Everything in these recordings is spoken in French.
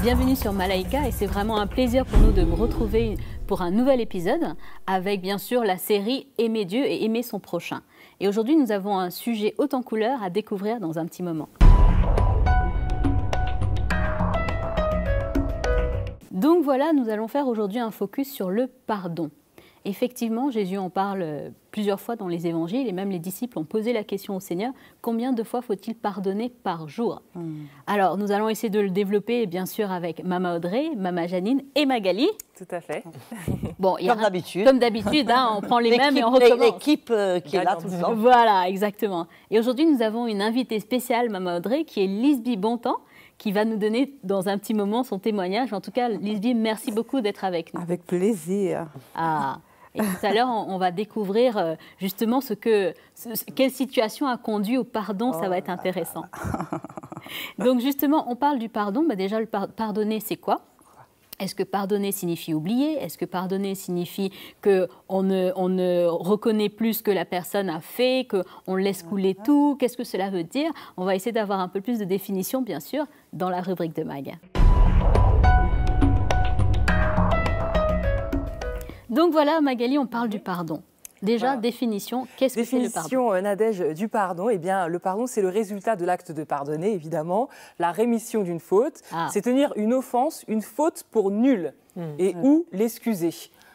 Bienvenue sur Malaika et c'est vraiment un plaisir pour nous de vous retrouver pour un nouvel épisode avec bien sûr la série Aimer Dieu et aimer son prochain. Et aujourd'hui nous avons un sujet autant en couleur à découvrir dans un petit moment. Donc voilà, nous allons faire aujourd'hui un focus sur le pardon. Effectivement, Jésus en parle euh, plusieurs fois dans les évangiles et même les disciples ont posé la question au Seigneur, combien de fois faut-il pardonner par jour hmm. Alors, nous allons essayer de le développer, bien sûr, avec Mama Audrey, Mama Janine et Magali. Tout à fait. Bon, comme d'habitude. Comme d'habitude, hein, on prend les mêmes et on recommence. L'équipe euh, qui est là tout le temps. Voilà, exactement. Et aujourd'hui, nous avons une invitée spéciale, Mama Audrey, qui est Lisby Bontemps, qui va nous donner dans un petit moment son témoignage. En tout cas, Lisby, merci beaucoup d'être avec nous. Avec plaisir. Ah. Et tout à l'heure, on, va découvrir euh, justement ce que, quelle situation a conduit au pardon. Ça va être intéressant. Donc justement, on parle du pardon. Bah déjà, le pardonner, c'est quoi est-ce que pardonner signifie oublier Est-ce que pardonner signifie que on ne, reconnaît plus ce que la personne a fait, qu'on laisse couler mhm. tout Qu'est-ce que cela veut dire On va essayer d'avoir un peu plus de définition, bien sûr, dans la rubrique de Mag. Donc voilà, Magali, on parle du pardon. Déjà, définition, qu'est-ce que c'est le pardon Définition, euh, Nadège, du pardon. Eh bien, le pardon, c'est le résultat de l'acte de pardonner, évidemment. La rémission d'une faute, ah. c'est tenir une offense, une faute pour nulle, mmh. et mmh. ou l'excuser.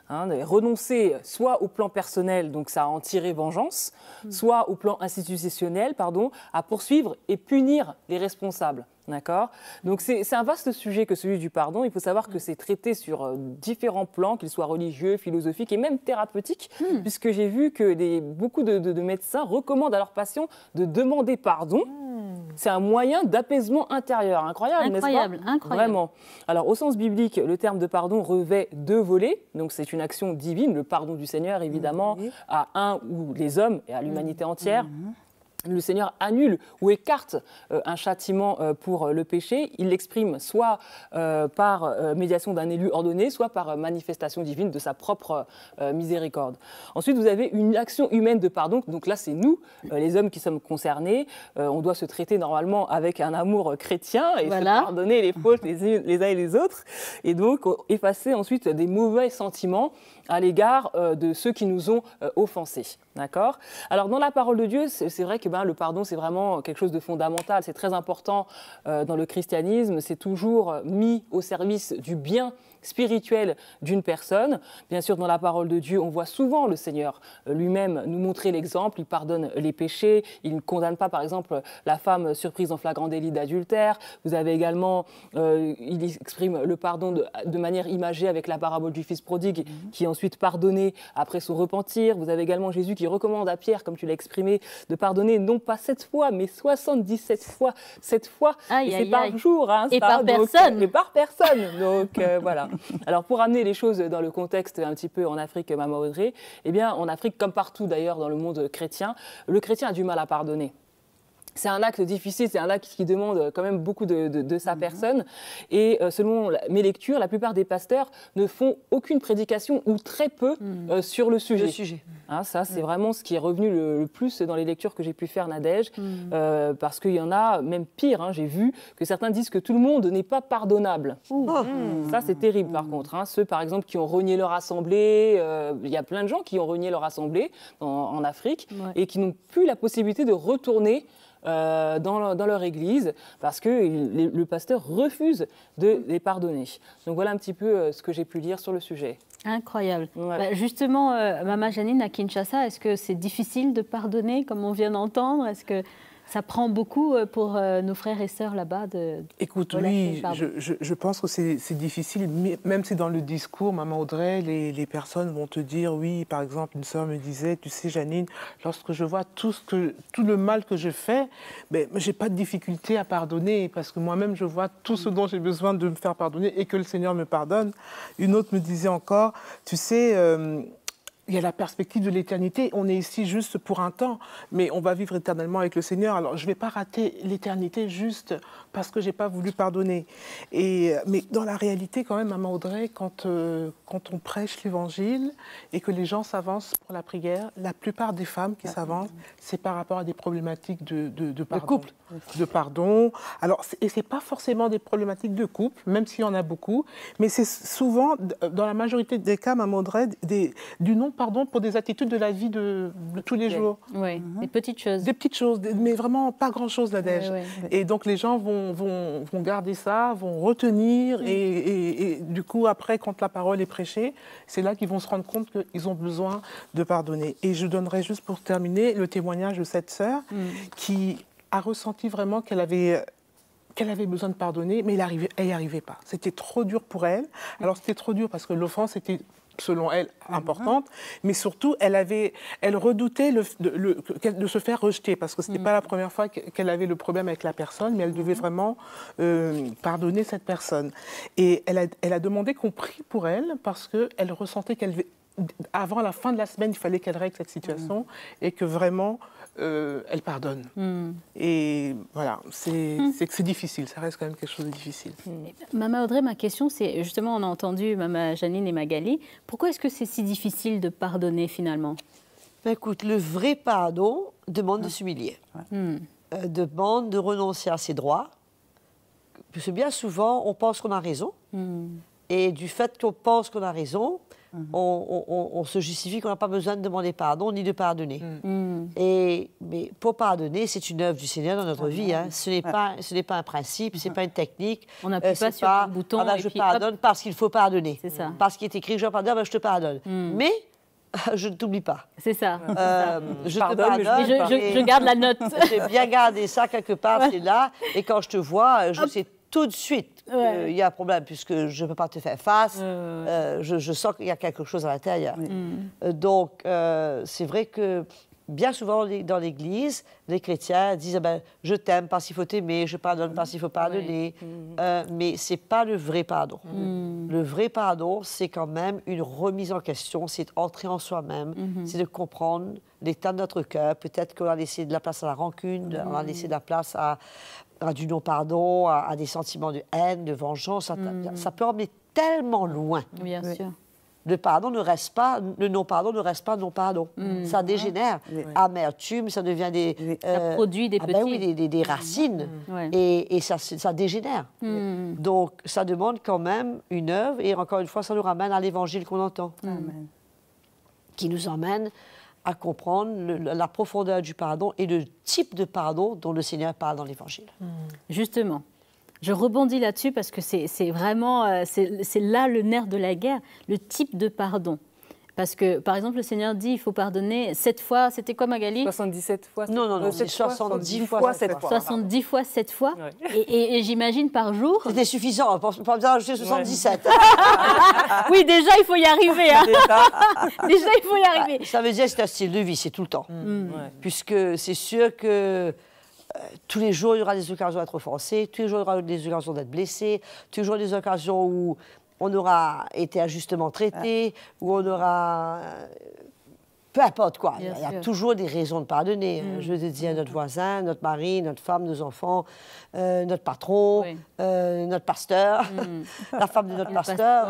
Hein, renoncer soit au plan personnel, donc ça a en tirer vengeance, mmh. soit au plan institutionnel, pardon, à poursuivre et punir les responsables. D'accord Donc c'est un vaste sujet que celui du pardon. Il faut savoir que c'est traité sur euh, différents plans, qu'ils soient religieux, philosophiques et même thérapeutiques, hmm. puisque j'ai vu que beaucoup de, médecins recommandent à leurs patients de demander pardon. Hmm. C'est un moyen d'apaisement intérieur. Incroyable, incroyable, incroyable. Vraiment. Alors au sens biblique, le terme de pardon revêt deux volets. Donc c'est une action divine, le pardon du Seigneur évidemment, à un ou les hommes et à l'humanité hmm. entière le Seigneur annule ou écarte euh, un châtiment euh, pour euh, le péché, il l'exprime soit par médiation d'un élu ordonné, soit par manifestation divine de sa propre miséricorde. Ensuite, vous avez une action humaine de pardon. Donc là, c'est nous, les hommes qui sommes concernés. on doit se traiter normalement avec un amour chrétien et se pardonner les fautes les, les, uns et les autres. Et donc, effacer ensuite des mauvais sentiments à l'égard de ceux qui nous ont offensés. D'accord Alors, dans la parole de Dieu, c'est vrai que ben, le pardon, c'est vraiment quelque chose de fondamental, c'est très important euh, dans le christianisme, c'est toujours mis au service du bien spirituelle d'une personne. Bien sûr, dans la parole de Dieu, on voit souvent le Seigneur euh, lui-même nous montrer l'exemple. Il pardonne les péchés. Il ne condamne pas, par exemple, la femme surprise en flagrant délit d'adultère. Vous avez également, euh, il exprime le pardon de, manière imagée avec la parabole du fils prodigue, mhm. qui est ensuite pardonné après son repentir. Vous avez également Jésus qui recommande à Pierre, comme tu l'as exprimé, de pardonner non pas sept fois, mais 77 fois, sept fois. et c'est par jour. Hein, et, par personne. Et par personne. Donc euh, voilà. Alors pour amener les choses dans le contexte un petit peu en Afrique, euh, Maman Audrey, eh bien en Afrique, comme partout d'ailleurs dans le monde chrétien, le chrétien a du mal à pardonner c'est un acte difficile, c'est un acte qui demande euh, quand même beaucoup de, sa mhm. personne. Et euh, selon mes lectures, la plupart des pasteurs ne font aucune prédication ou très peu mhm. euh, sur le sujet. sujet. Ah, ça, c'est vraiment ce qui est revenu le, plus dans les lectures que j'ai pu faire, Nadège, mhm. parce qu'il y en a, même pire, hein. j'ai vu que certains disent que tout le monde n'est pas pardonnable. Oh. Ça, c'est terrible, par mmh. contre. Hein. Ceux, par exemple, qui ont renié leur assemblée, il y a plein de gens qui ont renié leur assemblée en, Afrique et qui n'ont plus la possibilité de retourner. Euh, dans, dans, leur église parce que le pasteur refuse de les pardonner. Donc voilà un petit peu euh, ce que j'ai pu lire sur le sujet. Incroyable. Bah, justement, euh, Mama Maman Janine à Kinshasa, est-ce que c'est difficile de pardonner comme on vient d'entendre Est-ce que ça prend beaucoup euh, pour euh, nos frères et sœurs là-bas de. Écoute, oui, je, pense que c'est difficile, même si dans le discours, Maman Audrey, les, personnes vont te dire, oui, par exemple, une sœur me disait, tu sais, Janine, lorsque je vois tout, ce que, tout le mal que je fais, ben, je n'ai pas de difficulté à pardonner, parce que moi-même, je vois tout ce mm. dont j'ai besoin de me faire pardonner et que le Seigneur me pardonne. Une autre me disait encore, tu sais, euh, il y a la perspective de l'éternité. On est ici juste pour un temps, mais on va vivre éternellement avec le Seigneur. Alors je ne vais pas rater l'éternité juste parce que je n'ai pas voulu pardonner. Et, euh, mais dans la réalité, quand même, Maman Audrey, quand, euh, quand on prêche l'évangile et que les gens s'avancent pour la prière, la plupart des femmes qui s'avancent, c'est par rapport à des problématiques de, de, pardon. De couple. De pardon. Alors, et ce n'est pas forcément des problématiques de couple, même s'il y en a beaucoup, mais c'est souvent, dans la majorité des cas, Maman Audrey, des, du non pardon, pour des attitudes de la vie de, tous les jours. Oui, mhm. des petites choses. Des petites choses, mais vraiment pas grand-chose, la Et donc les gens vont, vont, vont garder ça, vont retenir, mm. et, du coup, après, quand la parole est prêchée, c'est là qu'ils vont se rendre compte qu'ils ont besoin de pardonner. Et je donnerai juste pour terminer le témoignage de cette sœur mm. qui a ressenti vraiment qu'elle avait qu'elle avait besoin de pardonner, mais elle n'y arrivait pas. C'était trop dur pour elle. Mm. Alors c'était trop dur parce que l'offense était selon elle, ah, importante, mais surtout, elle, avait, elle redoutait le, de, se faire rejeter, parce que ce n'était mm. pas la première fois qu'elle avait le problème avec la personne, mais elle devait mm. vraiment euh, pardonner cette personne. Et elle a, elle a demandé qu'on prie pour elle, parce qu'elle ressentait qu'elle avant la fin de la semaine, il fallait qu'elle règle cette situation mm. et que vraiment euh, elle pardonne. Hmm. Et voilà, c'est hmm. c'est difficile, ça reste quand même quelque chose de difficile. Eh ben, Maman Audrey, ma question, c'est justement, on a entendu Maman Janine et Magali, pourquoi est-ce que c'est si difficile de pardonner finalement ben, Écoute, le vrai pardon demande de ah. s'humilier, hmm. euh, demande de renoncer à ses droits, parce que bien souvent, on pense qu'on a raison, et du fait qu'on pense qu'on a raison, on, se justifie qu'on n'a pas besoin de demander pardon ni de pardonner. Mm. Mm. Et, mais pour pardonner, c'est une œuvre du Seigneur dans notre ah, vie. Hein. Ce n'est pas, pas un principe, ce n'est mm. pas une technique. On n'appuie euh, pas sur le bouton. Ah ben, je pardonne parce qu'il faut pardonner. Ça. Parce qu'il est écrit que je pardonne, ben, je te pardonne. Mais je ne t'oublie pas. C'est ça. Euh, je te pardonne. Je, garde la note. J'ai bien gardé ça quelque part, c'est là. Et quand je te vois, je sais tout de suite euh, il y a un problème puisque je ne peux pas te faire face, euh, je, sens qu'il y a quelque chose à l'intérieur. Mm. Euh, donc, c'est vrai que bien souvent dans l'Église, les chrétiens disent ah ben, Je t'aime parce qu'il faut t'aimer, je pardonne parce qu'il faut pardonner. Mm. mais ce n'est pas le vrai pardon. Mm. Le vrai pardon, c'est quand même une remise en question, c'est entrer en soi-même, mm-hmm. c'est de comprendre l'état de notre cœur. Peut-être qu'on a laissé de la place à la rancune, on a laissé de la place à du non-pardon à, des sentiments de haine, de vengeance. Ça, mhm. peut emmener tellement loin. Bien sûr. Le pardon ne reste pas, le non-pardon ne reste pas non-pardon. Mhm. Ça dégénère. Amertume, ça devient des. Euh, ça produit des ah ben petits. Des, des, racines. Mhm. Et, ça, ça dégénère. Donc, ça demande quand même une œuvre. Et encore une fois, ça nous ramène à l'évangile qu'on entend. Qui nous emmène à comprendre la profondeur du pardon et le type de pardon dont le Seigneur parle dans l'Évangile. Hmm. Justement, je rebondis là-dessus parce que c'est vraiment, euh, c'est là le nerf de la guerre, le type de pardon. Parce que, par exemple, le Seigneur dit il faut pardonner sept fois. C'était quoi, Magali 77 fois. Non, non, non, 7 70 fois, fois 7 fois. 70 fois, 7 fois. Et, et, j'imagine par jour. C'était suffisant hein, pour, besoin de rajouter 77. oui, déjà, il faut y arriver. Hein. Déjà. il faut y arriver. Ah, ça veut dire que c'est un style de vie, c'est tout le temps. Mm. Mm. Puisque c'est sûr que euh, tous les jours, il y aura des occasions d'être offensé, tous les jours, il y aura des occasions d'être blessé, tous les jours, il y aura des occasions où on aura été injustement traité, ou on aura euh, peu importe quoi. il y a toujours des raisons de pardonner. Hein. Mm. Je veux dire mm. notre voisin, notre mari, notre femme, nos enfants, euh, notre patron, euh, notre pasteur, mm. la femme de notre pasteur,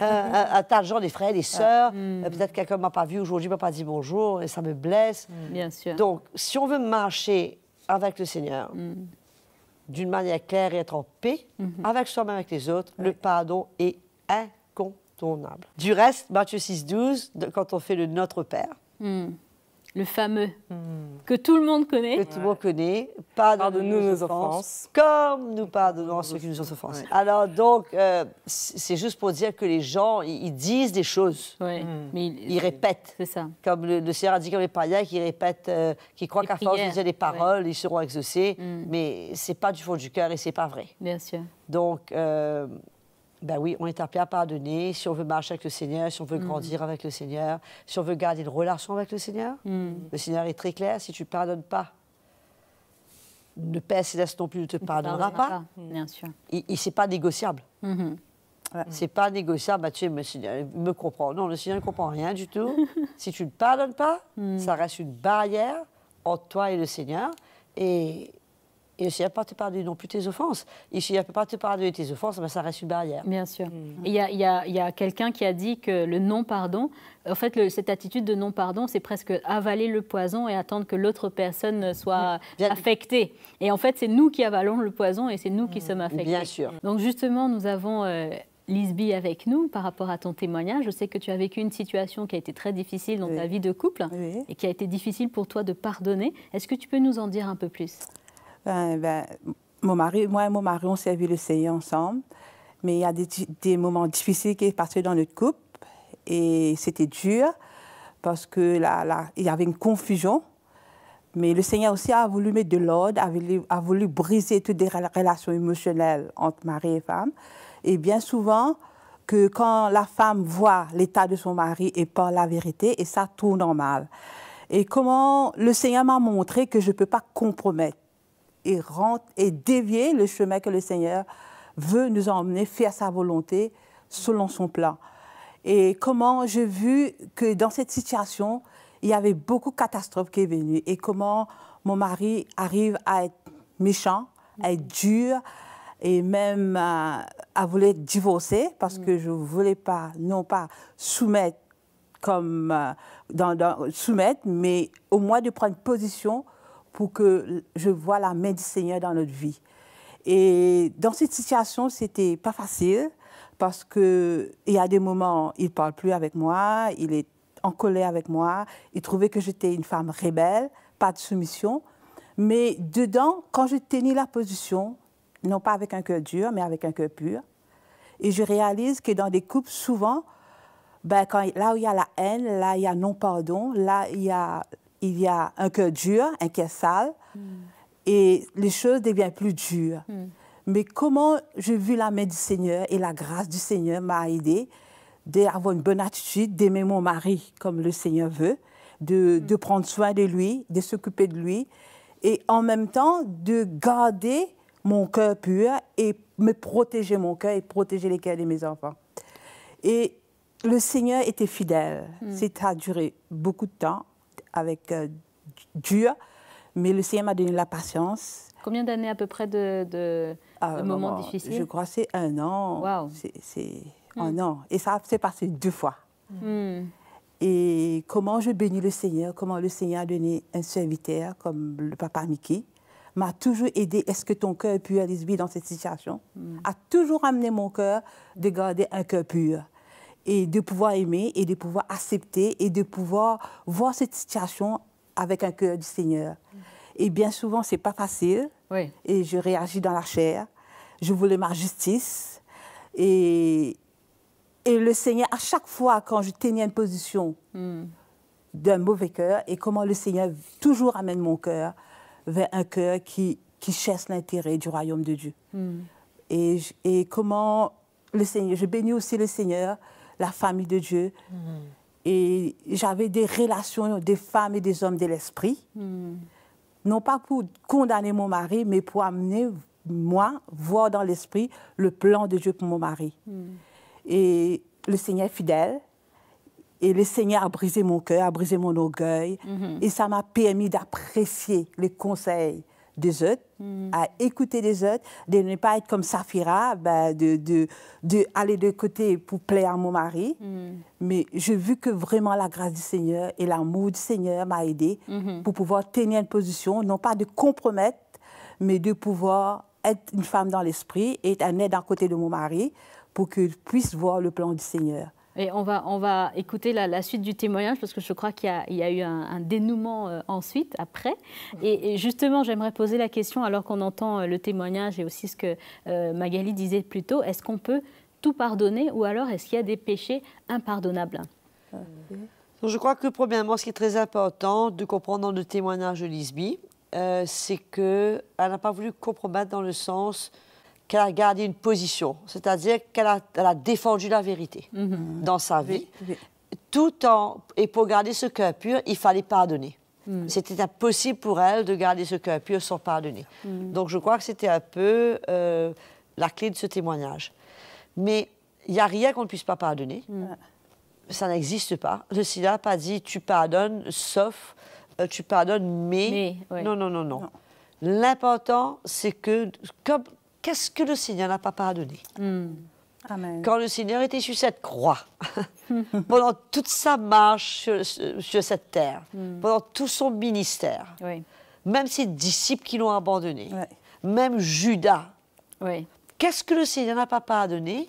un, tas de gens, des frères, des ah, sœurs. Peut-être quelqu'un m'a pas vu aujourd'hui, m'a pas dit bonjour et ça me blesse. Bien sûr. Donc, si on veut marcher avec le Seigneur, d'une manière claire et être en paix avec soi-même, avec les autres, le pardon est incontournable. Du reste, Matthieu 6, 12, quand on fait le Notre Père, hmm le fameux, hmm. que tout le monde connaît. Que tout le monde connaît. Pardonne-nous nos, offenses, comme nous pardonnons ceux qui nous ont offensés. Alors, donc, euh, c'est juste pour dire que les gens, ils disent des choses. Hmm. Mais ils, répètent. C'est ça. Comme le, Seigneur a dit, comme les païens qui répètent, euh, qui croient qu'à force de dire des paroles, ils seront exaucés. Mais hmm. Mais c'est pas du fond du cœur et c'est pas vrai. Bien sûr. Donc, euh, ben oui, on est appelé à pardonner si on veut marcher avec le Seigneur, si on veut mhm. grandir avec le Seigneur, si on veut garder une relation avec le Seigneur. Mhm. Le Seigneur est très clair, si tu ne pardonnes pas, ne Père Céleste non plus ne te pardonnera, pas. Bien sûr. Et, ce n'est pas négociable. Ce C'est pas négociable, Mathieu, mhm. bah, le Seigneur me comprend. Non, le Seigneur ne comprend rien du tout. si tu ne pardonnes pas, ça reste une barrière entre toi et le Seigneur. Et et s'il ne pas te pardonner non plus tes offenses, et ne pas te pardonner tes offenses, eh ben, ça reste une barrière. Bien sûr. Mm. Il y a, a quelqu'un qui a dit que le non-pardon, en fait, cette attitude de non-pardon, c'est presque avaler le poison et attendre que l'autre personne soit mm. affectée. Et en fait, c'est nous qui avalons le poison et c'est nous qui mm. sommes affectés. Bien sûr. Donc justement, nous avons... Euh, Lisby avec nous par rapport à ton témoignage. Je sais que tu as vécu une situation qui a été très difficile dans ta vie de couple et qui a été difficile pour toi de pardonner. Est-ce que tu peux nous en dire un peu plus euh, ben, mon mari, moi et mon mari, on servi le Seigneur ensemble. Mais il y a des, moments difficiles qui sont passés dans notre couple. Et c'était dur parce qu'il là, y avait une confusion. Mais le Seigneur aussi a voulu mettre de l'ordre, a voulu, briser toutes les relations émotionnelles entre mari et femme. Et bien souvent, que quand la femme voit l'état de son mari et parle la vérité, et ça tourne en mal. Et comment le Seigneur m'a montré que je ne peux pas compromettre et, et dévier le chemin que le Seigneur veut nous emmener, faire sa volonté selon son plan. Et comment j'ai vu que dans cette situation, il y avait beaucoup de catastrophes qui est venues, et comment mon mari arrive à être méchant, à être dur et même à, vouloir divorcer parce que je ne voulais pas, non pas soumettre comme euh, dans, soumettre, mais au moins de prendre position pour que je vois la main du Seigneur dans notre vie. Et dans cette situation, c'était pas facile parce que il y a des moments, il parle plus avec moi, il est en colère avec moi, il trouvait que j'étais une femme rebelle, pas de soumission. Mais dedans, quand je tenais la position, non pas avec un cœur dur, mais avec un cœur pur, et je réalise que dans des couples, souvent, ben, là où il y a la haine, là il y a non-pardon, là il y a il y a un cœur dur, un cœur sale, mm. et les choses deviennent plus dures. Mm. Mais comment j'ai vu la main du Seigneur et la grâce du Seigneur m'a aidé d'avoir une bonne attitude, d'aimer mon mari comme le Seigneur veut, mm. de, prendre soin de lui, de s'occuper de lui, et en même temps de garder mon cœur pur et me protéger mon cœur et protéger les cœurs de mes enfants. Et le Seigneur était fidèle. c'est à duré beaucoup de temps avec euh, dur, mais le Seigneur m'a donné la patience. Combien d'années à peu près de, de, ah, de moments difficiles Je crois que c'est un an. Wow. C'est hmm. un an. Et ça s'est passé deux fois. Hmm. Et comment je bénis le Seigneur, comment le Seigneur a donné un serviteur comme le papa Mickey, m'a toujours aidé. Est-ce que ton cœur est pur, Lisby, dans cette situation hmm. A toujours amené mon cœur de garder un cœur pur et de pouvoir aimer et de pouvoir accepter et de pouvoir voir cette situation avec un cœur du Seigneur. Et bien souvent, c'est pas facile. Et je réagis dans la chair. Je voulais ma justice. Et, et le Seigneur, à chaque fois, quand je tenais une position hmm. d'un mauvais cœur, et comment le Seigneur toujours amène mon cœur vers un cœur qui, qui cherche l'intérêt du royaume de Dieu. Hmm. Et, et comment le Seigneur, je bénis aussi le Seigneur la famille de Dieu. Et j'avais des relations des femmes et des hommes de l'esprit. Non pas pour condamner mon mari, mais pour amener moi, voir dans l'esprit le plan de Dieu pour mon mari. Et le Seigneur est fidèle. Et le Seigneur a brisé mon cœur, a brisé mon orgueil. Et ça m'a permis d'apprécier les conseils des autres, hmm. à écouter des autres, de ne pas être comme Safira, ben, de, de, aller de côté pour plaire à mon mari. Hmm. Mais j'ai vu que vraiment la grâce du Seigneur et l'amour du Seigneur m'a aidée hmm. pour pouvoir tenir une position, non pas de compromettre, mais de pouvoir être une femme dans l'esprit et être un aide à côté de mon mari pour qu'il puisse voir le plan du Seigneur. Et on va, on va écouter la, suite du témoignage parce que je crois qu'il y, a eu un, dénouement euh, ensuite, après. Et, justement, j'aimerais poser la question, alors qu'on entend euh, le témoignage et aussi ce que euh, Magali disait plus tôt, est-ce qu'on peut tout pardonner ou alors est-ce qu'il y a des péchés impardonnables Je crois que premièrement, ce qui est très important de comprendre dans le témoignage de Lisby, c'est qu'elle n'a pas voulu compromettre dans le sens qu'elle a gardé une position, c'est-à-dire qu'elle a, défendu la vérité mhm. dans sa vie. Tout en, et pour garder ce cœur pur, il fallait pardonner. Mhm. C'était impossible pour elle de garder ce cœur pur sans pardonner. Mhm. Donc je crois que c'était un peu euh, la clé de ce témoignage. Mais il n'y a rien qu'on ne puisse pas pardonner. Ça n'existe pas. Le SIDA n'a pas dit tu pardonnes, sauf euh, tu pardonnes, mais... Non, non, non, non. non. L'important, c'est que, comme, qu'est-ce que le Seigneur n'a pas pardonné donner hmm. Quand le Seigneur était sur cette croix, pendant toute sa marche sur, cette terre, hmm. pendant tout son ministère, même ses disciples qui l'ont abandonné, même Judas, qu'est-ce que le Seigneur n'a pas pardonné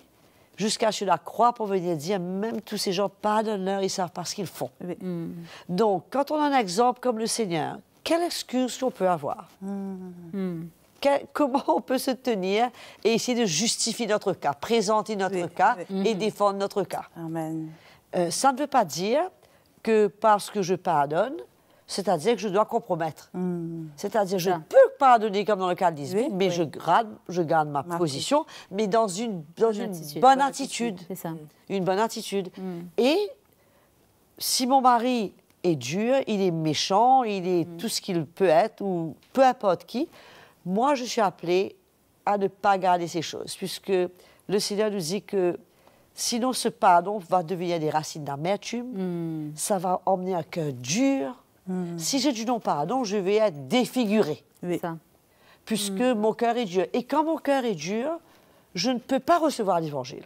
jusqu'à sur la croix pour venir dire même tous ces gens pas pardonneurs, ils savent pas ce qu'ils font. Hmm. Donc, quand on a un exemple comme le Seigneur, quelle excuse on peut avoir comment on peut se tenir et essayer de justifier notre cas, présenter notre cas et mhm. défendre notre cas. Amen. Euh, ça ne veut pas dire que parce que je pardonne, c'est-à-dire que je dois compromettre. Mhm. C'est-à-dire je peux pardonner comme dans le cas de Lisbeth, mais je, garde, je ma, position, mais dans une, bonne attitude. Ça. Mm. Une bonne attitude. Mm. Et si mon mari est dur, il est méchant, il est mm. tout ce qu'il peut être, ou peu importe qui, moi, je suis appelé à ne pas garder ces choses, puisque le Seigneur nous dit que sinon ce pardon va devenir des racines d'amertume, hmm. ça va emmener un cœur dur. Hmm. Si j'ai du non-pardon, je vais être défiguré. Puisque hmm. mon cœur est dur. Et quand mon cœur est dur, je ne peux pas recevoir l'évangile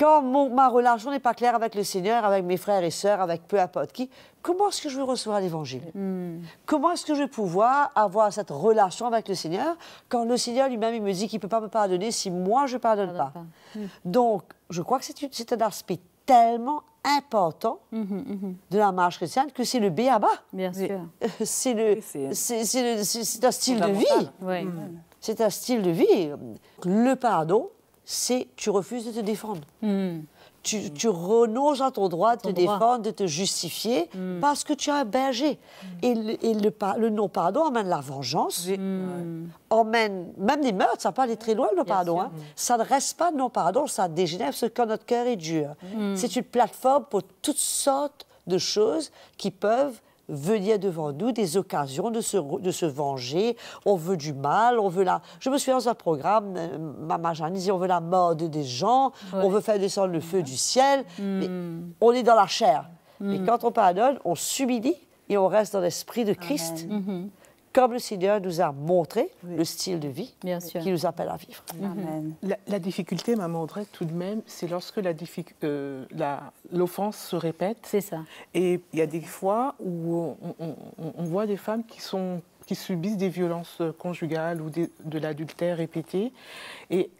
quand ma relation n'est pas claire avec le Seigneur, avec mes frères et sœurs, avec peu à importe qui, comment est-ce que je vais recevoir l'Évangile hmm. Comment est-ce que je vais pouvoir avoir cette relation avec le Seigneur quand le Seigneur lui-même me dit qu'il ne peut pas me pardonner si moi je ne pardonne, pas, hmm. Hmm. Donc, je crois que c'est un aspect tellement important mmh, mmh, mmh. de la marche chrétienne que c'est le béaba. Bien sûr. C'est le, un style de vie. C'est un style de vie. Le pardon, c'est tu refuses de te défendre. Hmm. Tu, renonces à ton droit de te défendre, de te justifier, hmm. parce que tu as un berger. Hmm. Et, le, le, non-pardon emmène la vengeance, emmène même les meurtres, ça va pas aller très loin, le non pardon. Hein. Ça ne reste pas non-pardon, ça dégénère, parce que notre cœur est dur. C'est une plateforme pour toutes sortes de choses qui peuvent venir devant nous des occasions de se, de se venger. On veut du mal, on veut la. Je me suis dans un programme, euh, ma disait on veut la mort des gens, on veut faire descendre le feu du ciel. Mais hmm. on est dans la chair. Mais hmm. quand on pardonne, on subit et on reste dans l'esprit de Christ comme le Seigneur nous a montré le style de vie qui nous appelle à vivre. La, difficulté, maman Audrey, tout de même, c'est lorsque euh, l'offense se répète. C'est ça. Et il y a des fois où on, voit des femmes qui sont qui subissent des violences conjugales ou de l'adultère répété. Et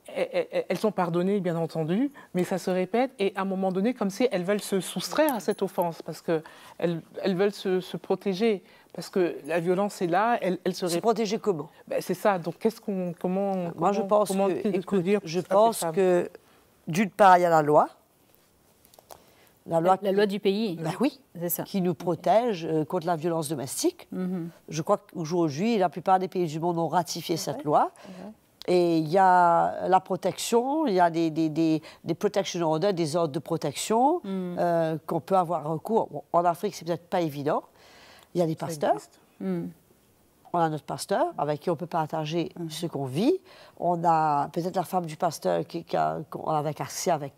elles sont pardonnées, bien entendu, mais ça se répète. Et à un moment donné, comme si elles veulent se soustraire à cette offense, parce qu'elles elles veulent se, se protéger. Parce que la violence est là, elle, elle se... Se protéger comment bah, C'est ça, donc qu'est-ce qu'on... Comment, Moi, je pense que, je pense que, d'une part, il y a la loi. La loi, la, loi du pays. Ben oui, ça. qui nous protège euh, contre la violence domestique. Mm-hmm. Je crois qu'aujourd'hui, la plupart des pays du monde ont ratifié cette loi. Et il y a la protection, il y a des, des, des, protection orders, des ordres de protection mm. euh, qu'on peut avoir recours. en Afrique, c'est peut-être pas évident, il y a des pasteurs. Hmm. On a notre pasteur avec qui on peut partager hmm. ce qu'on vit. On a peut-être la femme du pasteur qui, qui a, qu'on avec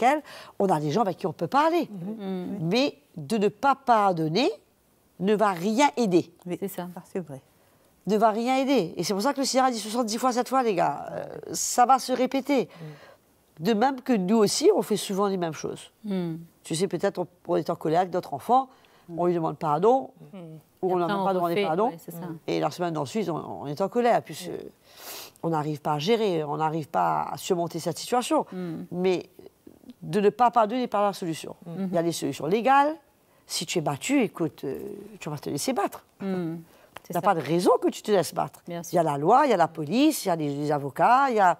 elle. On a des gens avec qui on peut parler. Hmm. Mais de ne pas pardonner ne va rien aider. Oui, c'est ça. C'est vrai ne va rien aider. Et c'est pour ça que le Seigneur a dit 70 fois cette fois, les gars, euh, ça va se répéter. De même que nous aussi, on fait souvent les mêmes choses. Tu sais, peut-être on, on, est en colère avec d'autres enfants, Mm. on lui demande pardon, mm. ou on n'a pas demandé pardon. Mm. et la semaine d'ensuite, on, on, est en colère. Puis on n'arrive pas à gérer, on n'arrive pas à surmonter cette situation. Mais de ne pas pardonner pas la solution. Il y a des solutions légales. Si tu es battu, écoute, euh, tu vas te laisser battre. n'y a pas de raison que tu te laisses battre. Il y a la loi, il y a la police, il y a les, avocats, il y a,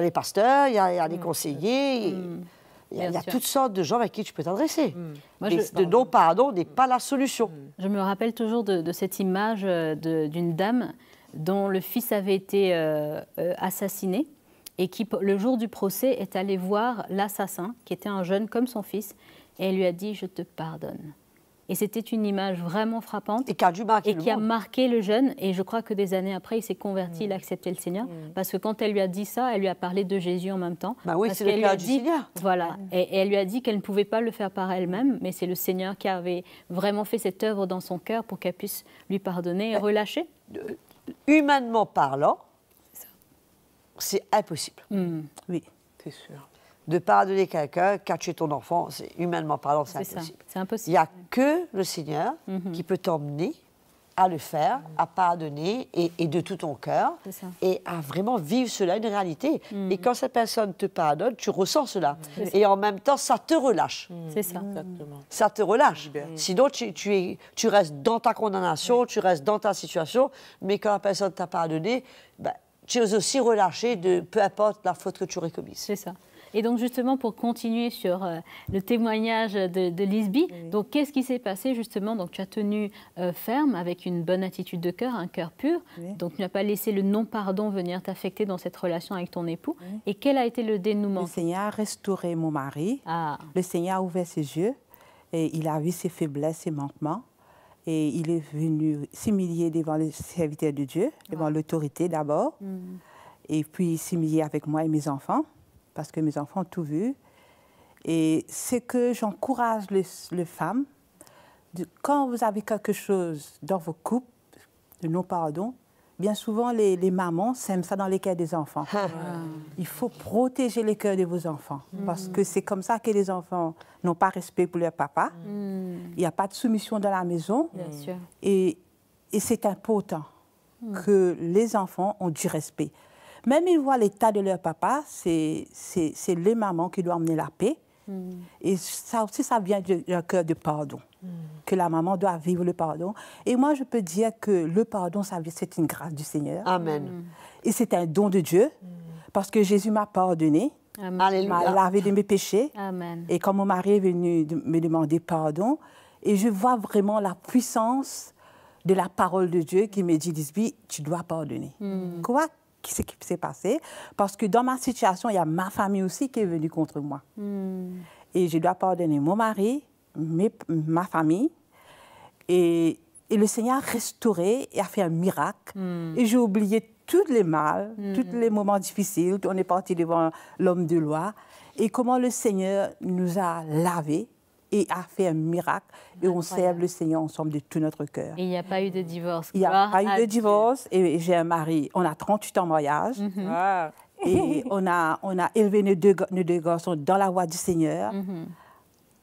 les pasteurs, il y a, les conseillers. Il y a, toutes sortes de gens à qui tu peux t'adresser. Mmh. non-pardon n'est mm. pas la solution. Mm. Je me rappelle toujours de, cette image euh, d'une dame dont le fils avait été euh, euh, assassiné et qui, le jour du procès, est allée voir l'assassin, qui était un jeune comme son fils, et elle lui a dit « je te pardonne ». Et c'était une image vraiment frappante. Et qui a, marqué le jeune. Et je crois que des années après, il s'est converti, il a mm. accepté le Seigneur. Mm. Parce que quand elle lui a dit ça, elle lui a parlé de Jésus en même temps. Bah oui, c'est le lui a du dit, Seigneur. Voilà. Mm. Et, et, elle lui a dit qu'elle ne pouvait pas le faire par elle-même, mais c'est le Seigneur qui avait vraiment fait cette œuvre dans son cœur pour qu'elle puisse lui pardonner et euh, relâcher. Euh, humainement parlant, c'est impossible. Oui. C'est sûr de pardonner quelqu'un qui tu es ton enfant, humainement parlant, c'est impossible. impossible. Il n'y a que le Seigneur mhm. qui peut t'emmener à le faire, mhm. à pardonner et, de tout ton cœur, et à vraiment vivre cela, une réalité. Mhm. Et quand cette personne te pardonne, tu ressens cela. Et en même temps, ça te relâche. C'est ça. Ça te relâche. Sinon, tu, es, tu restes dans ta condamnation, tu restes dans ta situation, mais quand la personne t'a pardonné, ben, tu es aussi relâché de peu importe la faute que tu aurais commise. C'est ça. Et donc justement, pour continuer sur euh, le témoignage de, de Lisby, donc qu'est-ce qui s'est passé justement Donc tu as tenu euh, ferme avec une bonne attitude de cœur, un cœur pur. Donc tu n'as pas laissé le non-pardon venir t'affecter dans cette relation avec ton époux. Et quel a été le dénouement Le Seigneur a restauré mon mari. Ah. Le Seigneur a ouvert ses yeux et il a vu ses faiblesses, ses manquements. Et il est venu s'humilier devant les serviteur de Dieu, devant ah. l'autorité d'abord. Mm. Et puis s'humilier avec moi et mes enfants parce que mes enfants ont tout vu. Et c'est que j'encourage les, femmes, quand vous avez quelque chose dans vos couples, de non-pardon, bien souvent les, mamans s'aiment ça dans les cœurs des enfants. Ah. Il faut protéger les cœurs de vos enfants, mm. parce que c'est comme ça que les enfants n'ont pas respect pour leur papa. Mm. Il n'y a pas de soumission dans la maison. Mm. Et, et c'est important que les enfants ont du respect. Même ils voient l'état de leur papa, c'est les mamans qui doivent amener la paix. Mm. Et ça aussi, ça vient d'un cœur de pardon, mm. que la maman doit vivre le pardon. Et moi, je peux dire que le pardon, c'est une grâce du Seigneur. Amen. Mm. Et c'est un don de Dieu, parce que Jésus m'a pardonné. m'a lavé de mes péchés. Amen. Et quand mon mari est venu me demander pardon, et je vois vraiment la puissance de la parole de Dieu qui me dit, « Dis-lui, tu dois pardonner. Quoi ce qui s'est passé, parce que dans ma situation, il y a ma famille aussi qui est venue contre moi. Hmm. Et je dois pardonner mon mari, ma famille, et, le Seigneur a restauré et a fait un miracle. Hmm. Et j'ai oublié tous les mal, hmm. tous les moments difficiles. On est parti devant l'homme de loi. Et comment le Seigneur nous a lavés et a fait un miracle. Et on sert le Seigneur ensemble de tout notre cœur. il n'y a pas eu de divorce. Il n'y a pas eu de divorce. Et j'ai un mari. On a 38 ans de mariage. Mhm. Et on a, on a élevé nos deux, deux garçons dans la voie du Seigneur, mhm.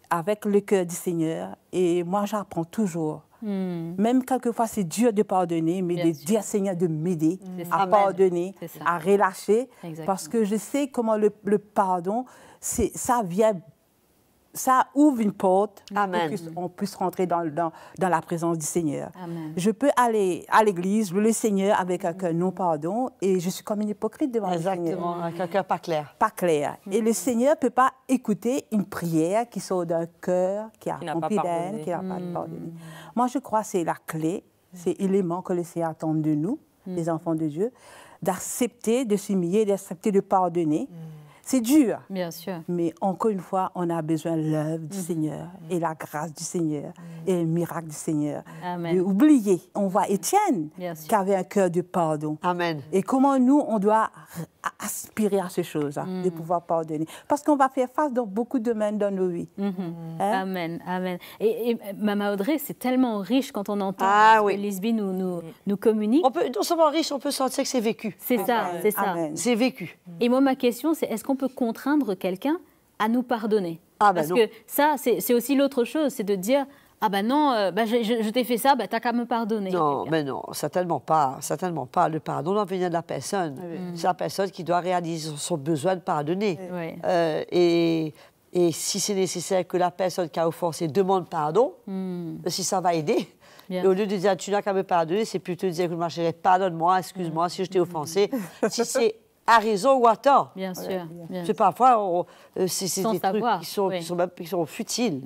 avec le cœur du Seigneur. Et moi, j'apprends toujours. Hmm. Même quelquefois, c'est dur de pardonner, mais de dire Seigneur de m'aider à pardonner, à relâcher, parce que je sais comment le, le pardon, ça vient ça ouvre une porte pour qu'on puisse rentrer dans, dans, la présence du Seigneur. Je peux aller à l'église, le Seigneur avec un cœur non pardon, et je suis comme une hypocrite devant le Seigneur. Exactement, avec un cœur pas clair. Pas clair. Et le mm. Seigneur ne peut pas écouter une prière qui sort d'un cœur qui a rempli qui n'a pas mm. pardonné. Moi, je crois que c'est la clé, c'est l'élément que le Seigneur attend de nous, mm. les enfants de Dieu, d'accepter de s'humilier, d'accepter de pardonner c'est dur. Bien sûr. Mais encore une fois, on a besoin de l'œuvre du mhm. Seigneur mhm. et la grâce du Seigneur mhm. et le miracle du Seigneur. Amen. oublier. On voit Étienne qui avait un cœur de pardon. Amen. Et comment nous, on doit aspirer à ces choses, de pouvoir pardonner. Parce qu'on va faire face dans beaucoup de domaines dans nos vies. Hein? Amen. Amen. Et, et Audrey, c'est tellement riche quand on entend ah que nous, nous, mm. nous, communique. On peut, non seulement riche, on peut sentir que c'est vécu. C'est ça, c'est ça. C'est vécu. Et moi, ma question, c'est est-ce qu'on contraindre quelqu'un à nous pardonner ah, ben Parce que ça, c'est aussi l'autre chose, c'est de dire ah ben bah non, euh, ben je, t'ai fait ça, ben t'as qu'à me pardonner. Non, mais non, certainement pas, certainement pas. Le pardon doit venir de la personne. Ah mm. C'est la personne qui doit réaliser son besoin de pardonner. Euh, et, si c'est nécessaire que la personne qui a offensé demande pardon, mm. ben, si ça va aider. au lieu de dire tu n'as qu'à me pardonner, c'est plutôt de dire que ma chérie, pardonne-moi, excuse-moi si je t'ai offensé. si c'est à tort. Bien sûr. Euh, c'est parfois, c'est des trucs qui sont, qui, sont futiles.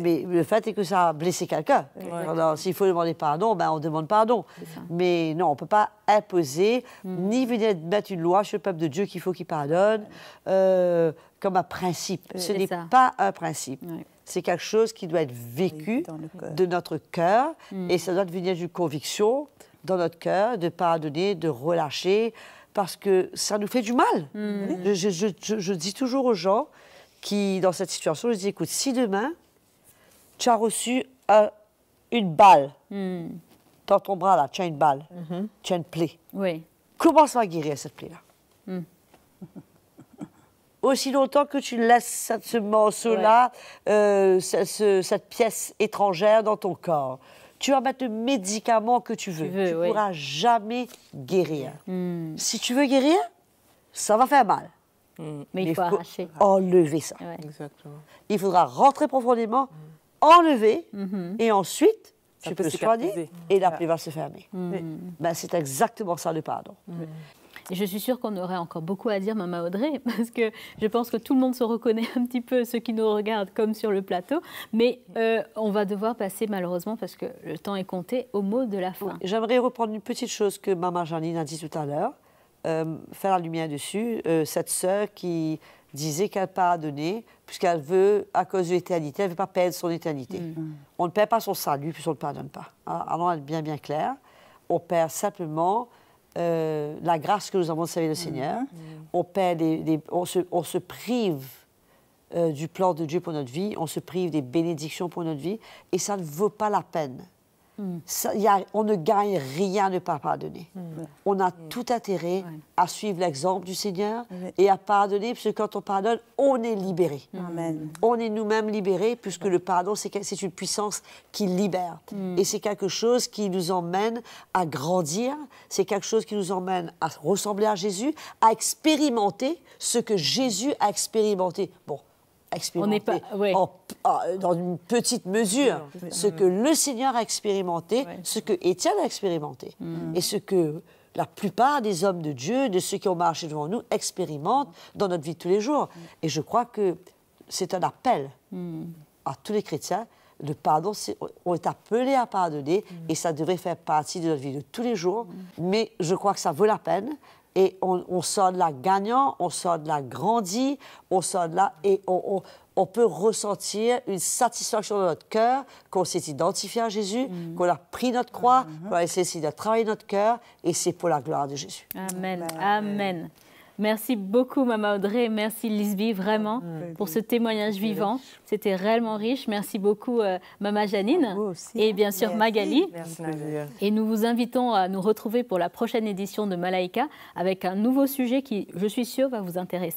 Mais, le fait est que ça a blessé quelqu'un. alors S'il faut demander pardon, ben on demande pardon. Mais non, on ne peut pas imposer, hmm. ni venir mettre une loi sur le peuple de Dieu qu'il faut qu'il pardonne, euh, comme un principe. Ce n'est pas un principe. C'est quelque chose qui doit être vécu de notre cœur, hmm. et ça doit venir d'une conviction dans notre cœur, de pardonner, de relâcher, parce que ça nous fait du mal. Mmh. Je, dis toujours aux gens qui, dans cette situation, je dis, écoute, si demain, tu as reçu euh, une balle, mmh. dans ton bras là, tu as une balle, tiens mmh. tu as une plaie, oui. commence à guérir cette plaie-là. Aussi longtemps que tu laisses ce morceau-là, euh, cette pièce étrangère dans ton corps tu vas mettre le médicament que tu veux. Tu, ne pourras jamais guérir. Mm. Mm. Si tu veux guérir, ça va faire mal. Mm. Mais, il faut, enlever ça. Exactement. Il faudra rentrer profondément, enlever, mm-hmm. et ensuite, tu peux soigner, et la plaie va se fermer. Ben, C'est exactement ça le pardon je suis sûre qu'on aurait encore beaucoup à dire, Maman Audrey, parce que je pense que tout le monde se reconnaît un petit peu, ceux qui nous regardent comme sur le plateau. Mais euh, on va devoir passer, malheureusement, parce que le temps est compté, au mot de la fin. J'aimerais reprendre une petite chose que Maman Janine a dit tout à l'heure, euh, faire la lumière dessus. Euh, cette sœur qui disait qu'elle n'a pas à donner, puisqu'elle veut, à cause de l'éternité, elle ne veut pas perdre son éternité. Mm. On ne perd pas son salut, puisqu'on ne pardonne pas. Alors, ah, allons être bien, bien clair. On perd simplement euh, la grâce que nous avons de servir le mm. Seigneur. Mm. On, on, se, prive euh, du plan de Dieu pour notre vie, on se prive des bénédictions pour notre vie, et ça ne vaut pas la peine. Mm. on ne gagne rien de pas pardonner. Mm. On a tout intérêt à suivre l'exemple du Seigneur mm. et à pardonner, parce que quand on pardonne, on est libéré. On est nous-mêmes libérés, puisque le pardon, c'est une puissance qui libère. Et c'est quelque chose qui nous emmène à grandir, c'est quelque chose qui nous emmène à ressembler à Jésus, à expérimenter ce que Jésus a expérimenté. Bon, n'est pas, ah, dans une petite mesure ce que le Seigneur a expérimenté, ce que Étienne a expérimenté hmm. et ce que la plupart des hommes de Dieu, de ceux qui ont marché devant nous, expérimentent dans notre vie de tous les jours. Hmm. Et je crois que c'est un appel hmm. à tous les chrétiens. Le pardon, on est appelé à pardonner et ça devrait faire partie de notre vie de tous les jours. Mais je crois que ça vaut la peine et on, sort de là gagnant, on sort de là grandi, on sort de là et on, peut ressentir une satisfaction dans notre cœur qu'on s'est identifié à Jésus, mm. qu'on a pris notre croix, mm-hmm. qu'on a essayé de travailler notre cœur et c'est pour la gloire de Jésus. Amen. Amen. Merci beaucoup, Mama Audrey. Merci, Lisby, vraiment, pour ce témoignage vivant. C'était réellement riche. Merci beaucoup, euh, Mama Janine. et bien sûr, Magali. Et nous vous invitons à nous retrouver pour la prochaine édition de Malaika avec un nouveau sujet qui, je suis sûre, va vous intéresser.